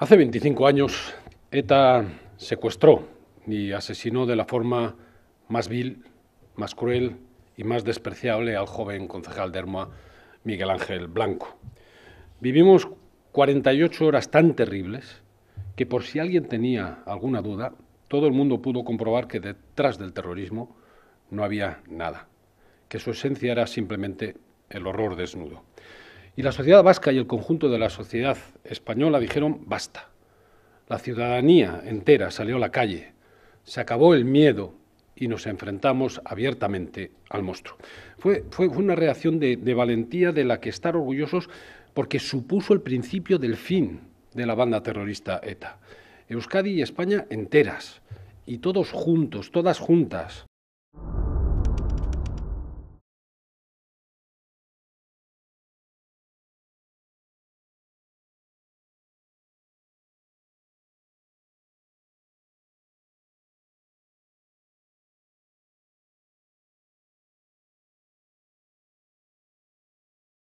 Hace 25 años, ETA secuestró y asesinó de la forma más vil, más cruel y más despreciable al joven concejal de Hermoa, Miguel Ángel Blanco. Vivimos 48 horas tan terribles que por si alguien tenía alguna duda, todo el mundo pudo comprobar que detrás del terrorismo no había nada, que su esencia era simplemente el horror desnudo. Y la sociedad vasca y el conjunto de la sociedad española dijeron basta. La ciudadanía entera salió a la calle, se acabó el miedo y nos enfrentamos abiertamente al monstruo. Fue, fue una reacción de, de valentía de la que estar orgullosos porque supuso el principio del fin de la banda terrorista ETA. Euskadi y España enteras, y todos juntos, todas juntas,